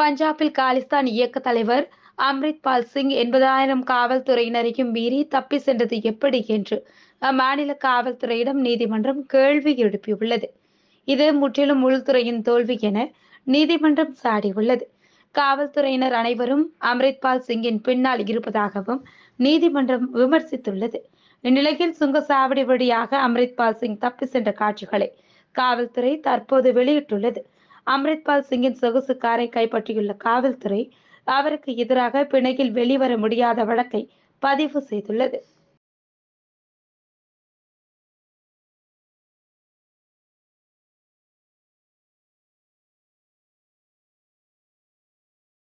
பஞ்சாபில் காலிஸ்தான் இயக்க தலைவர் பால் சிங் எண்பதாயிரம் காவல்துறையினரையும் மீறி தப்பி சென்றது எப்படி என்று அம்மாநில காவல்துறையிடம் நீதிமன்றம் கேள்வி எழுப்பியுள்ளது இது முற்றிலும் உள்துறையின் தோல்வி என நீதிமன்றம் சாடியுள்ளது காவல்துறையினர் அனைவரும் அம்ரித்பால் சிங்கின் பின்னால் இருப்பதாகவும் நீதிமன்றம் விமர்சித்துள்ளது இந்நிலையில் சுங்கசாவடி வழியாக அம்ரித்பால் சிங் தப்பி சென்ற காட்சிகளை காவல்துறை தற்போது வெளியிட்டுள்ளது அம்ரித்பால் சிங்கின் சொகுசு காரை கைப்பற்றியுள்ள காவல்துறை அவருக்கு எதிராக பிணையில் வெளிவர முடியாத வழக்கை பதிவு செய்துள்ளது